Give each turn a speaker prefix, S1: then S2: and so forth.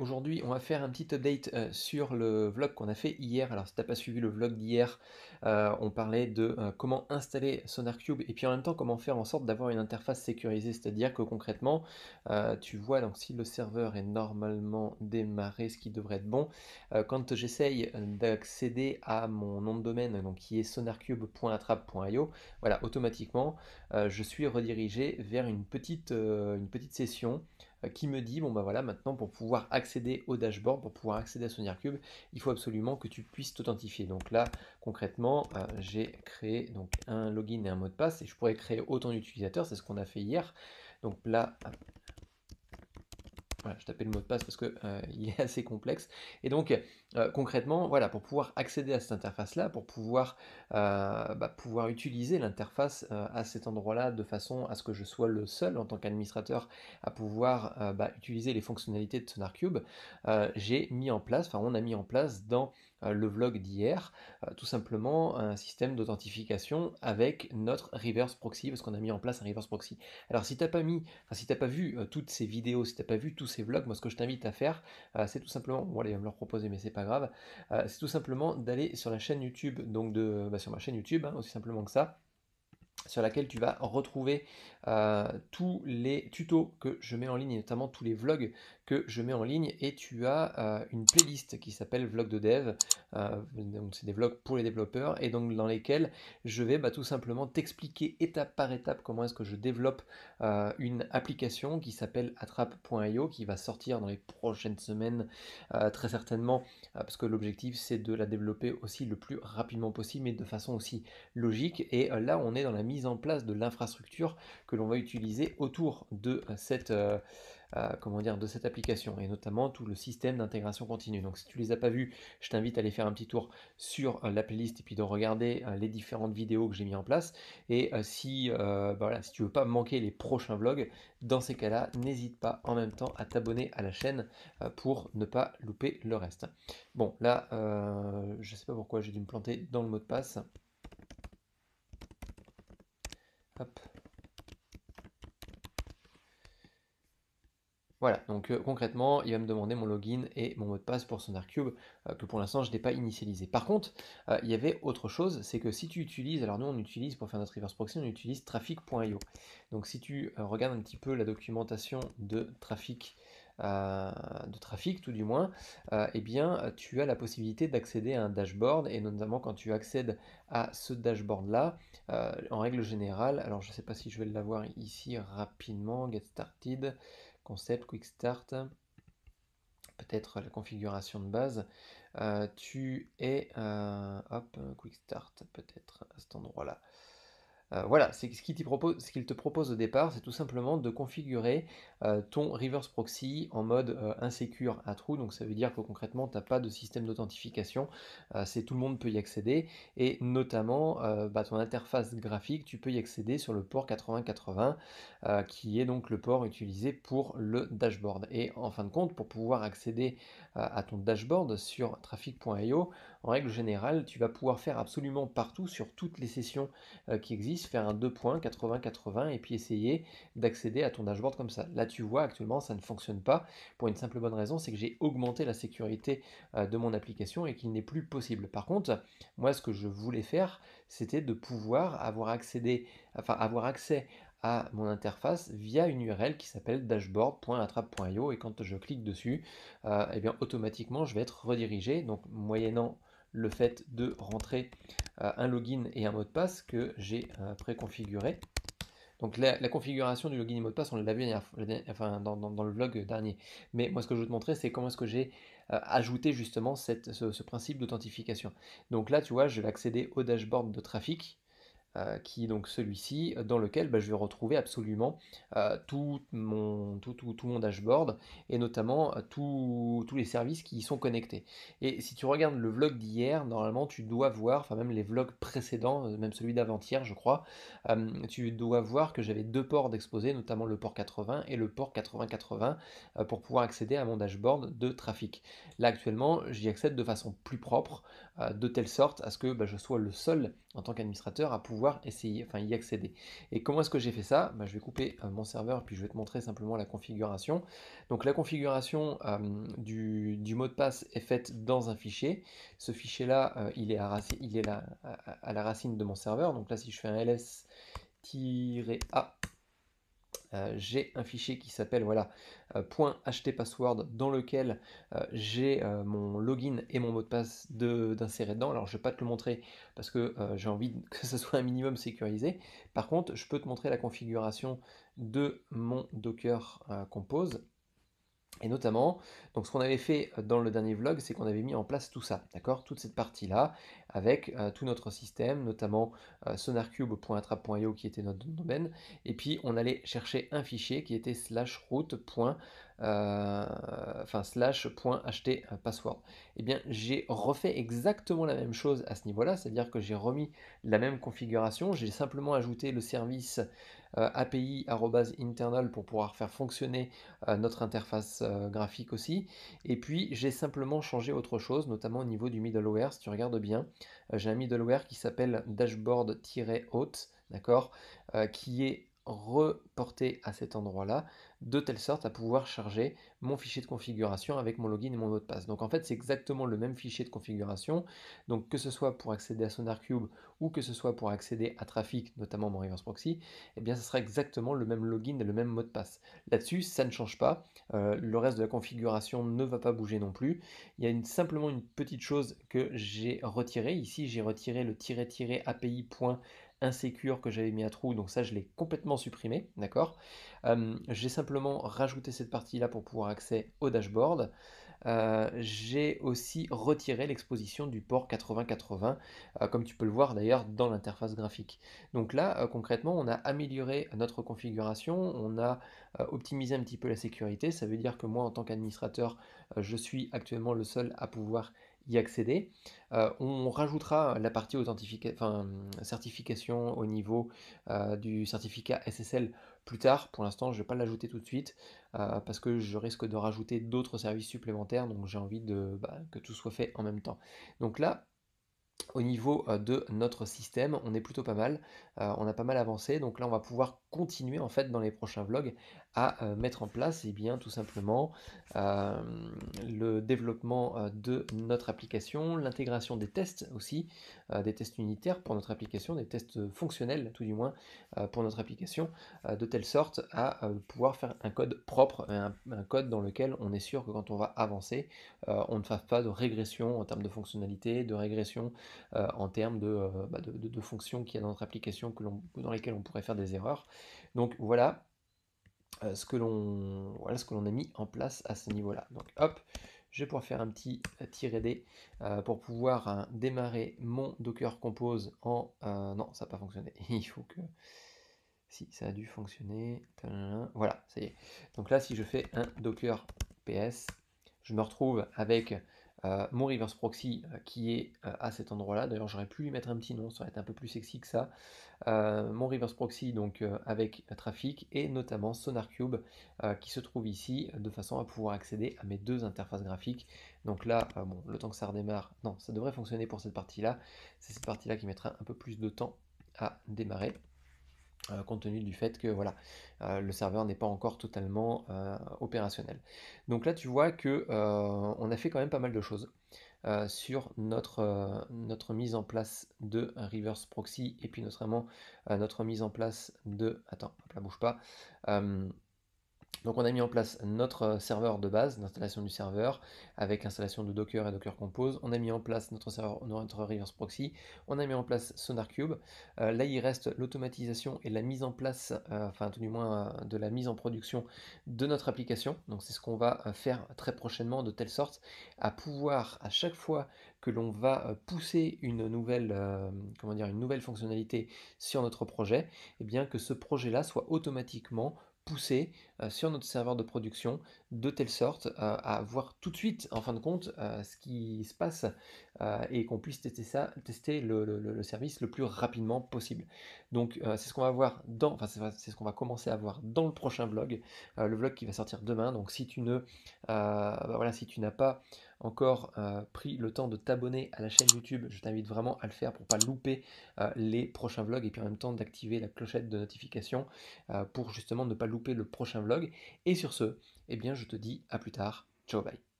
S1: Aujourd'hui, on va faire un petit update euh, sur le vlog qu'on a fait hier. Alors, si t'as pas suivi le vlog d'hier, euh, on parlait de euh, comment installer SonarCube et puis en même temps comment faire en sorte d'avoir une interface sécurisée. C'est-à-dire que concrètement, tu vois, donc si le serveur est normalement démarré, ce qui devrait être bon, quand j'essaye d'accéder à mon nom de domaine, donc qui est sonarcube.attrape.io, voilà, automatiquement, je suis redirigé vers une petite, une petite session. Euh, qui me dit, bon ben voilà, maintenant pour pouvoir accéder au dashboard, pour pouvoir accéder à SoniaRcube, Cube, il faut absolument que tu puisses t'authentifier. Donc là, concrètement, euh, j'ai créé donc un login et un mot de passe, et je pourrais créer autant d'utilisateurs, c'est ce qu'on a fait hier. Donc là, je tapais le mot de passe parce qu'il euh, est assez complexe. Et donc euh, concrètement, voilà, pour pouvoir accéder à cette interface-là, pour pouvoir, euh, bah, pouvoir utiliser l'interface à cet endroit-là de façon à ce que je sois le seul en tant qu'administrateur à pouvoir bah, utiliser les fonctionnalités de SonarCube, j'ai mis en place, enfin on a mis en place dans euh, le vlog d'hier, euh, tout simplement un système d'authentification avec notre reverse proxy, parce qu'on a mis en place un reverse proxy. Alors si t'as pas mis, si t'as pas vu euh, toutes ces vidéos, si t'as pas vu tous ces vlogs, moi ce que je t'invite à faire, c'est tout simplement, voilà, je vais me leur proposer, mais c'est pas grave, c'est tout simplement d'aller sur la chaîne YouTube, donc de, bah, sur ma chaîne YouTube, hein, aussi simplement que ça sur laquelle tu vas retrouver euh, tous les tutos que je mets en ligne, et notamment tous les vlogs que je mets en ligne. Et tu as euh, une playlist qui s'appelle Vlog de Dev. Euh, donc c'est des vlogs pour les développeurs et donc dans lesquels je vais bah, tout simplement t'expliquer étape par étape comment est-ce que je développe une application qui s'appelle attrape.io qui va sortir dans les prochaines semaines très certainement parce que l'objectif c'est de la développer aussi le plus rapidement possible mais de façon aussi logique. Et là on est dans la mise en place de l'infrastructure que l'on va utiliser autour de euh, cette, euh, euh, comment dire, de cette application et notamment tout le système d'intégration continue. Donc si tu les as pas vus, je t'invite à aller faire un petit tour sur la playlist et puis de regarder les différentes vidéos que j'ai mis en place. Et si, bah voilà, si tu veux pas manquer les prochains vlogs, dans ces cas-là, n'hésite pas en même temps à t'abonner à la chaîne pour ne pas louper le reste. Bon, là, je ne sais pas pourquoi j'ai dû me planter dans le mot de passe. Voilà, donc euh, concrètement, il va me demander mon login et mon mot de passe pour son Arcube euh, que pour l'instant, je n'ai pas initialisé. Par contre, euh, il y avait autre chose, c'est que si tu utilises, alors nous, on utilise, pour faire notre reverse proxy, on utilise traffic.io. Donc si tu regardes un petit peu la documentation de Trafic.io. Euh, de trafic tout du moins, euh, eh bien tu as la possibilité d'accéder à un dashboard et notamment quand tu accèdes à ce dashboard là, euh, en règle générale, alors je ne sais pas si je vais l'avoir ici rapidement, get started, concept, quick start, peut-être la configuration de base, tu es, hop, quick start peut-être à cet endroit-là. Euh, voilà, c'est ce qu'il te propose, au départ, c'est tout simplement de configurer euh, ton reverse proxy en mode euh, insécure à trou. Donc ça veut dire que concrètement, tu n'as pas de système d'authentification, c'est tout le monde peut y accéder. Et notamment, bah, ton interface graphique, tu peux y accéder sur le port 8080, qui est donc le port utilisé pour le dashboard. Et en fin de compte, pour pouvoir accéder à ton dashboard sur traffic.io, en règle générale, tu vas pouvoir faire absolument partout sur toutes les sessions qui existent faire un 2.8080 et puis essayer d'accéder à ton dashboard comme ça. Là, tu vois, actuellement, ça ne fonctionne pas pour une simple bonne raison, c'est que j'ai augmenté la sécurité euh, de mon application et qu'il n'est plus possible. Par contre, moi, ce que je voulais faire, c'était de pouvoir avoir, enfin, avoir accès à mon interface via une URL qui s'appelle dashboard.attrape.io et quand je clique dessus, euh, eh bien automatiquement je vais être redirigé, donc moyennant le fait de rentrer euh, un login et un mot de passe que j'ai euh, préconfiguré. Donc la, configuration du login et mot de passe, on l'a vu dans, le vlog dernier. Mais moi, ce que je veux te montrer, c'est comment est-ce que j'ai euh, ajouté justement ce, ce, principe d'authentification. Donc là, tu vois, je vais accéder au dashboard de trafic euh, qui est donc celui-ci, dans lequel bah, je vais retrouver absolument euh, tout, mon, tout, tout, mon dashboard et notamment euh, tous les services qui y sont connectés. Et si tu regardes le vlog d'hier, normalement tu dois voir, enfin même les vlogs précédents, même celui d'avant-hier je crois, tu dois voir que j'avais deux ports d'exposés, notamment le port 80 et le port 8080 pour pouvoir accéder à mon dashboard de trafic. Là actuellement j'y accède de façon plus propre, de telle sorte à ce que bah, je sois le seul en tant qu'administrateur à pouvoir essayer, enfin y accéder. Et comment est-ce que j'ai fait ça bah, Je vais couper euh, mon serveur, puis je vais te montrer simplement la configuration. Donc la configuration du, du, mot de passe est faite dans un fichier. Ce fichier-là, euh, il est, à, il est là, à, à, la racine de mon serveur. Donc là, si je fais un ls-a, euh, j'ai un fichier qui s'appelle voilà .htpassword euh, dans lequel euh, j'ai mon login et mon mot de passe d'insérer dedans. Alors je vais pas te le montrer parce que j'ai envie que ce soit un minimum sécurisé. Par contre, je peux te montrer la configuration de mon Docker Compose et notamment, donc ce qu'on avait fait euh, dans le dernier vlog, c'est qu'on avait mis en place tout ça, d'accord Toute cette partie-là, avec euh, tout notre système, notamment euh, sonarcube.attrap.io qui était notre domaine, et puis on allait chercher un fichier qui était slash route. enfin slash Eh bien, j'ai refait exactement la même chose à ce niveau-là, c'est-à-dire que j'ai remis la même configuration, j'ai simplement ajouté le service euh, api-internal pour pouvoir faire fonctionner euh, notre interface euh, graphique aussi. Et puis j'ai simplement changé autre chose, notamment au niveau du middleware, si tu regardes bien. j'ai un middleware qui s'appelle dashboard hôte d'accord, qui est reporter à cet endroit-là, de telle sorte à pouvoir charger mon fichier de configuration avec mon login et mon mot de passe. Donc en fait, c'est exactement le même fichier de configuration, donc que ce soit pour accéder à SonarQube ou que ce soit pour accéder à Trafic, notamment mon reverse proxy, eh bien ce sera exactement le même login et le même mot de passe. Là-dessus, ça ne change pas, euh, le reste de la configuration ne va pas bouger non plus. Il y a simplement une petite chose que j'ai retirée, ici j'ai retiré le tiret-tiret api insécure que j'avais mis à trou, donc ça je l'ai complètement supprimé, d'accord euh, J'ai simplement rajouté cette partie-là pour pouvoir accès au dashboard. Euh, j'ai aussi retiré l'exposition du port 8080, euh, comme tu peux le voir d'ailleurs dans l'interface graphique. Donc là, concrètement, on a amélioré notre configuration, on a optimisé un petit peu la sécurité, ça veut dire que moi, en tant qu'administrateur, je suis actuellement le seul à pouvoir y accéder. Euh, on rajoutera la partie authentification, certification au niveau euh, du certificat SSL plus tard. Pour l'instant, je ne vais pas l'ajouter tout de suite euh, parce que je risque de rajouter d'autres services supplémentaires. Donc j'ai envie de, bah, que tout soit fait en même temps. Donc là, au niveau de notre système, on est plutôt pas mal, on a pas mal avancé, donc là on va pouvoir continuer en fait dans les prochains vlogs à euh, mettre en place et eh bien, tout simplement euh, le développement euh, de notre application, l'intégration des tests aussi, des tests unitaires pour notre application, des tests fonctionnels tout du moins pour notre application, de telle sorte à pouvoir faire un code propre, un, code dans lequel on est sûr que quand on va avancer, on ne fasse pas de régression en termes de fonctionnalité, de régression en termes bah, de, fonctions qu'il y a dans notre application que dans lesquelles on pourrait faire des erreurs. Donc voilà, euh, ce que l'on ce que l'on a mis en place à ce niveau-là. Donc hop, je vais pouvoir faire un petit euh, tiré D euh, pour pouvoir hein, démarrer mon Docker Compose en... non, ça n'a pas fonctionné. Il faut que... Si, ça a dû fonctionner. Voilà, ça y est. Donc là, si je fais un Docker PS, je me retrouve avec euh, mon reverse proxy euh, qui est euh, à cet endroit là d'ailleurs j'aurais pu lui mettre un petit nom ça aurait été un peu plus sexy que ça mon reverse proxy donc avec trafic et notamment SonarCube qui se trouve ici de façon à pouvoir accéder à mes deux interfaces graphiques donc là bon le temps que ça redémarre non ça devrait fonctionner pour cette partie là c'est cette partie là qui mettra un peu plus de temps à démarrer euh, compte tenu du fait que voilà, euh, le serveur n'est pas encore totalement euh, opérationnel. Donc là tu vois que on a fait quand même pas mal de choses sur notre, notre mise en place de reverse proxy et puis notamment notre mise en place de. Attends, hop la bouge pas donc on a mis en place notre euh, serveur de base, l'installation du serveur, avec l'installation de Docker et Docker Compose. On a mis en place notre serveur, notre reverse proxy. On a mis en place SonarCube. Euh, là, il reste l'automatisation et la mise en place, euh, enfin tout du moins de la mise en production de notre application. Donc c'est ce qu'on va faire très prochainement de telle sorte à pouvoir à chaque fois que l'on va pousser une nouvelle, comment dire, une nouvelle fonctionnalité sur notre projet, et eh bien que ce projet-là soit automatiquement pousser euh, sur notre serveur de production de telle sorte euh, à voir tout de suite en fin de compte euh, ce qui se passe et qu'on puisse tester ça, tester le, service le plus rapidement possible. Donc c'est ce qu'on va voir dans, enfin c'est ce qu'on va commencer à voir dans le prochain vlog, le vlog qui va sortir demain. Donc si tu ne, bah voilà, si tu n'as pas encore euh, pris le temps de t'abonner à la chaîne YouTube, je t'invite vraiment à le faire pour pas louper euh, les prochains vlogs et puis en même temps d'activer la clochette de notification euh, pour justement ne pas louper le prochain vlog. Et sur ce, eh bien je te dis à plus tard. Ciao bye.